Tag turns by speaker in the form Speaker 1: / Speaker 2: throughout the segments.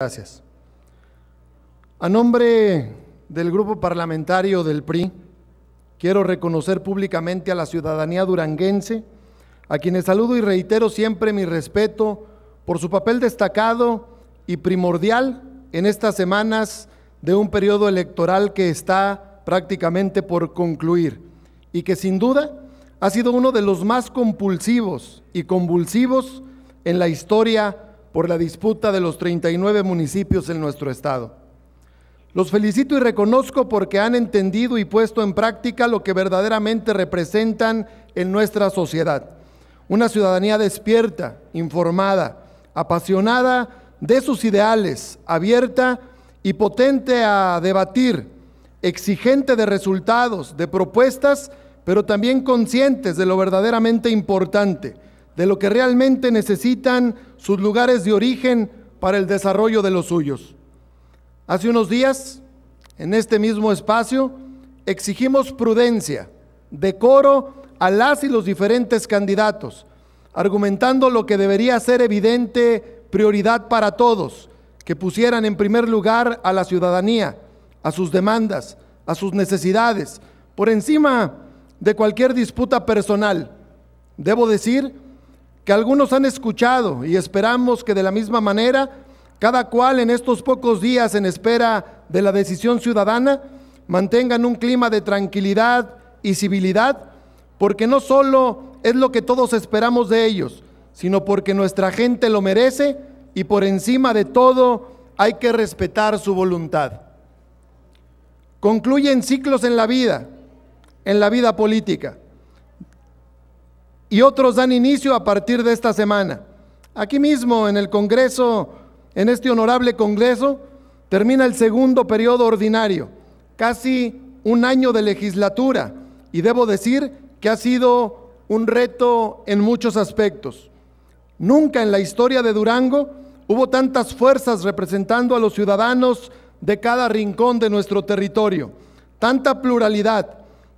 Speaker 1: Gracias. A nombre del grupo parlamentario del PRI, quiero reconocer públicamente a la ciudadanía duranguense, a quienes saludo y reitero siempre mi respeto por su papel destacado y primordial en estas semanas de un periodo electoral que está prácticamente por concluir y que sin duda ha sido uno de los más compulsivos y convulsivos en la historia por la disputa de los 39 municipios en nuestro estado. Los felicito y reconozco porque han entendido y puesto en práctica lo que verdaderamente representan en nuestra sociedad. Una ciudadanía despierta, informada, apasionada de sus ideales, abierta y potente a debatir, exigente de resultados, de propuestas, pero también conscientes de lo verdaderamente importante de lo que realmente necesitan sus lugares de origen para el desarrollo de los suyos. Hace unos días, en este mismo espacio, exigimos prudencia, decoro a las y los diferentes candidatos, argumentando lo que debería ser evidente prioridad para todos, que pusieran en primer lugar a la ciudadanía, a sus demandas, a sus necesidades, por encima de cualquier disputa personal. Debo decir que algunos han escuchado y esperamos que de la misma manera, cada cual en estos pocos días en espera de la decisión ciudadana, mantengan un clima de tranquilidad y civilidad, porque no solo es lo que todos esperamos de ellos, sino porque nuestra gente lo merece y por encima de todo hay que respetar su voluntad. Concluyen ciclos en la vida, en la vida política y otros dan inicio a partir de esta semana. Aquí mismo, en el Congreso, en este honorable Congreso, termina el segundo periodo ordinario, casi un año de legislatura, y debo decir que ha sido un reto en muchos aspectos. Nunca en la historia de Durango hubo tantas fuerzas representando a los ciudadanos de cada rincón de nuestro territorio, tanta pluralidad,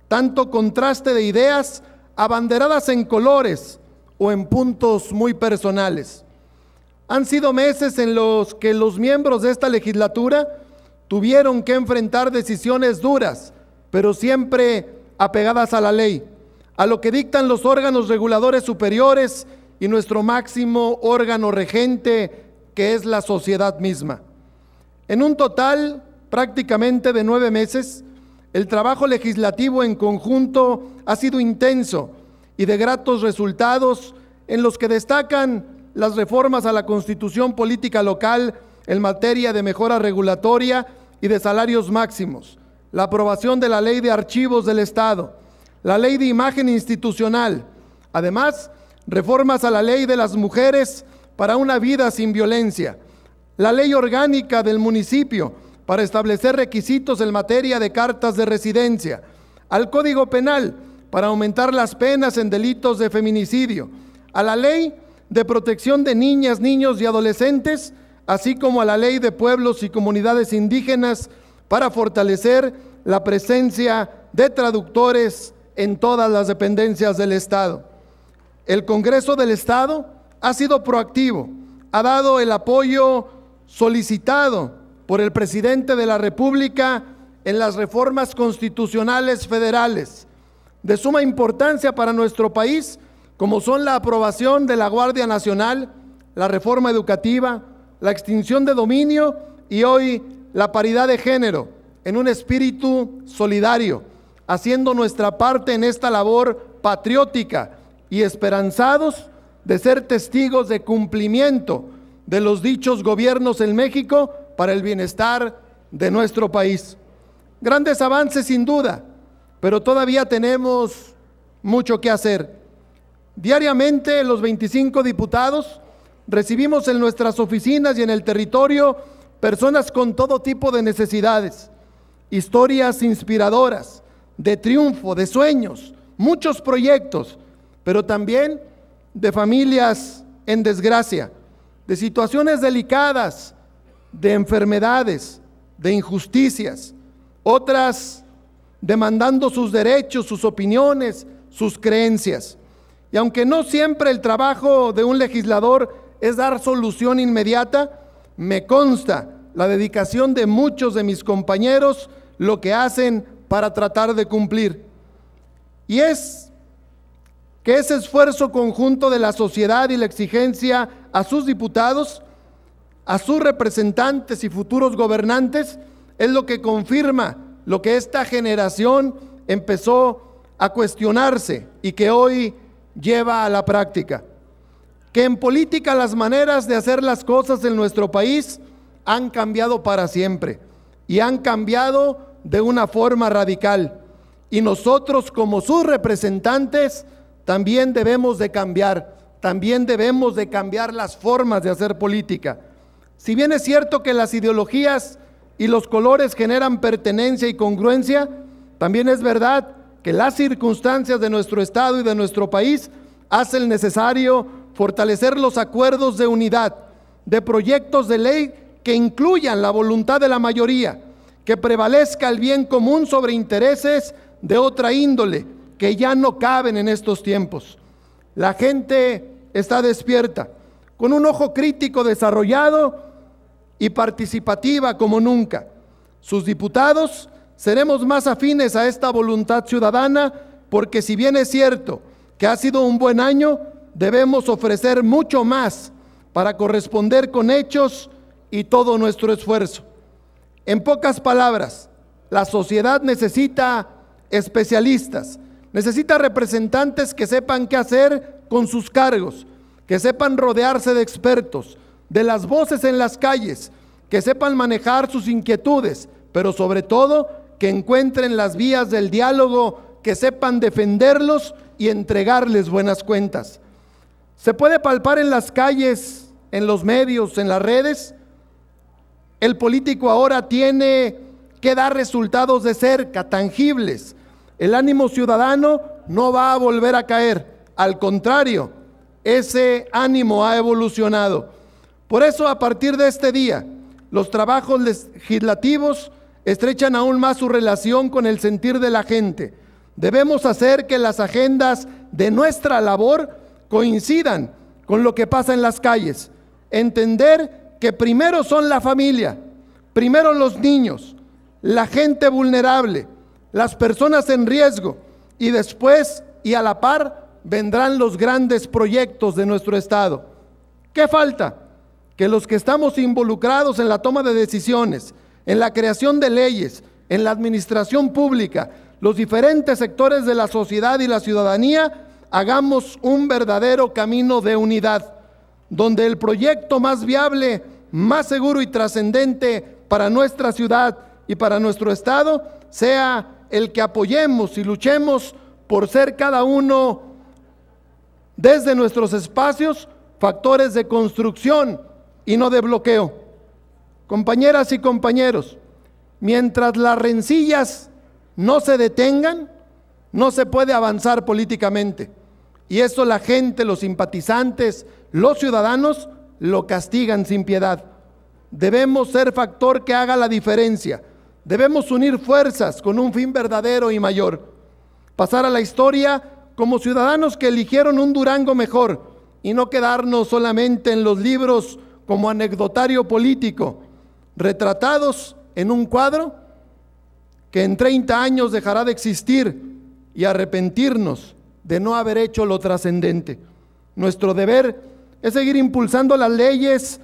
Speaker 1: tanto contraste de ideas, abanderadas en colores o en puntos muy personales. Han sido meses en los que los miembros de esta legislatura tuvieron que enfrentar decisiones duras, pero siempre apegadas a la ley, a lo que dictan los órganos reguladores superiores y nuestro máximo órgano regente, que es la sociedad misma. En un total prácticamente de nueve meses, el trabajo legislativo en conjunto ha sido intenso y de gratos resultados en los que destacan las reformas a la constitución política local en materia de mejora regulatoria y de salarios máximos, la aprobación de la ley de archivos del Estado, la ley de imagen institucional, además reformas a la ley de las mujeres para una vida sin violencia, la ley orgánica del municipio, para establecer requisitos en materia de cartas de residencia, al Código Penal para aumentar las penas en delitos de feminicidio, a la Ley de Protección de Niñas, Niños y Adolescentes, así como a la Ley de Pueblos y Comunidades Indígenas para fortalecer la presencia de traductores en todas las dependencias del Estado. El Congreso del Estado ha sido proactivo, ha dado el apoyo solicitado por el presidente de la República en las reformas constitucionales federales de suma importancia para nuestro país, como son la aprobación de la Guardia Nacional, la reforma educativa, la extinción de dominio y hoy la paridad de género, en un espíritu solidario, haciendo nuestra parte en esta labor patriótica y esperanzados de ser testigos de cumplimiento de los dichos gobiernos en México para el bienestar de nuestro país. Grandes avances sin duda, pero todavía tenemos mucho que hacer. Diariamente los 25 diputados recibimos en nuestras oficinas y en el territorio personas con todo tipo de necesidades, historias inspiradoras, de triunfo, de sueños, muchos proyectos, pero también de familias en desgracia, de situaciones delicadas de enfermedades, de injusticias, otras demandando sus derechos, sus opiniones, sus creencias. Y aunque no siempre el trabajo de un legislador es dar solución inmediata, me consta la dedicación de muchos de mis compañeros, lo que hacen para tratar de cumplir. Y es que ese esfuerzo conjunto de la sociedad y la exigencia a sus diputados a sus representantes y futuros gobernantes es lo que confirma lo que esta generación empezó a cuestionarse y que hoy lleva a la práctica. Que en política las maneras de hacer las cosas en nuestro país han cambiado para siempre y han cambiado de una forma radical. Y nosotros como sus representantes también debemos de cambiar, también debemos de cambiar las formas de hacer política. Si bien es cierto que las ideologías y los colores generan pertenencia y congruencia, también es verdad que las circunstancias de nuestro Estado y de nuestro país hacen necesario fortalecer los acuerdos de unidad, de proyectos de ley que incluyan la voluntad de la mayoría, que prevalezca el bien común sobre intereses de otra índole que ya no caben en estos tiempos. La gente está despierta, con un ojo crítico desarrollado y participativa como nunca. Sus diputados seremos más afines a esta voluntad ciudadana porque si bien es cierto que ha sido un buen año, debemos ofrecer mucho más para corresponder con hechos y todo nuestro esfuerzo. En pocas palabras, la sociedad necesita especialistas, necesita representantes que sepan qué hacer con sus cargos, que sepan rodearse de expertos, de las voces en las calles, que sepan manejar sus inquietudes, pero sobre todo que encuentren las vías del diálogo, que sepan defenderlos y entregarles buenas cuentas. Se puede palpar en las calles, en los medios, en las redes. El político ahora tiene que dar resultados de cerca, tangibles. El ánimo ciudadano no va a volver a caer. Al contrario, ese ánimo ha evolucionado. Por eso, a partir de este día, los trabajos legislativos estrechan aún más su relación con el sentir de la gente. Debemos hacer que las agendas de nuestra labor coincidan con lo que pasa en las calles. Entender que primero son la familia, primero los niños, la gente vulnerable, las personas en riesgo y después y a la par vendrán los grandes proyectos de nuestro Estado. ¿Qué falta? que los que estamos involucrados en la toma de decisiones, en la creación de leyes, en la administración pública, los diferentes sectores de la sociedad y la ciudadanía, hagamos un verdadero camino de unidad, donde el proyecto más viable, más seguro y trascendente para nuestra ciudad y para nuestro Estado sea el que apoyemos y luchemos por ser cada uno desde nuestros espacios factores de construcción y no de bloqueo. Compañeras y compañeros, mientras las rencillas no se detengan, no se puede avanzar políticamente. Y eso la gente, los simpatizantes, los ciudadanos lo castigan sin piedad. Debemos ser factor que haga la diferencia. Debemos unir fuerzas con un fin verdadero y mayor. Pasar a la historia como ciudadanos que eligieron un Durango mejor y no quedarnos solamente en los libros como anecdotario político, retratados en un cuadro que en 30 años dejará de existir y arrepentirnos de no haber hecho lo trascendente. Nuestro deber es seguir impulsando las leyes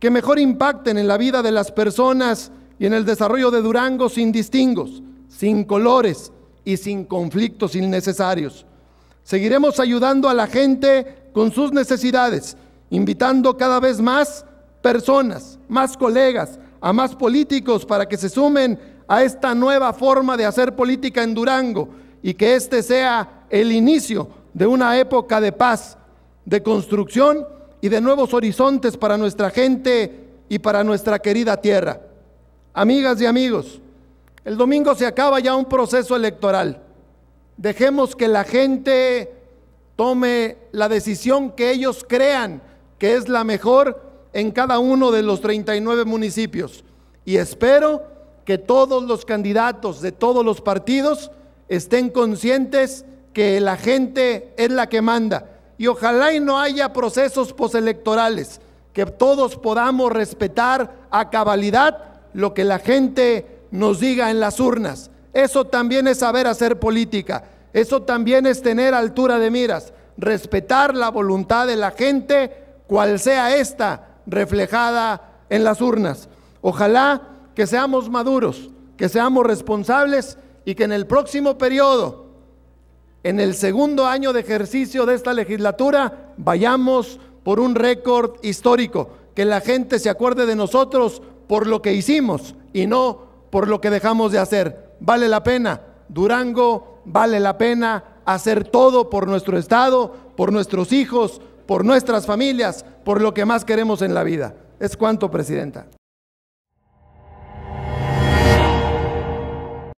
Speaker 1: que mejor impacten en la vida de las personas y en el desarrollo de Durango sin distingos, sin colores y sin conflictos innecesarios. Seguiremos ayudando a la gente con sus necesidades invitando cada vez más personas, más colegas, a más políticos para que se sumen a esta nueva forma de hacer política en Durango y que este sea el inicio de una época de paz, de construcción y de nuevos horizontes para nuestra gente y para nuestra querida tierra. Amigas y amigos, el domingo se acaba ya un proceso electoral. Dejemos que la gente tome la decisión que ellos crean que es la mejor en cada uno de los 39 municipios. Y espero que todos los candidatos de todos los partidos estén conscientes que la gente es la que manda. Y ojalá y no haya procesos postelectorales, que todos podamos respetar a cabalidad lo que la gente nos diga en las urnas. Eso también es saber hacer política. Eso también es tener altura de miras, respetar la voluntad de la gente cual sea esta reflejada en las urnas. Ojalá que seamos maduros, que seamos responsables y que en el próximo periodo, en el segundo año de ejercicio de esta legislatura, vayamos por un récord histórico, que la gente se acuerde de nosotros por lo que hicimos y no por lo que dejamos de hacer. Vale la pena, Durango, vale la pena hacer todo por nuestro Estado, por nuestros hijos, por nuestras familias, por lo que más queremos en la vida. Es cuanto, Presidenta.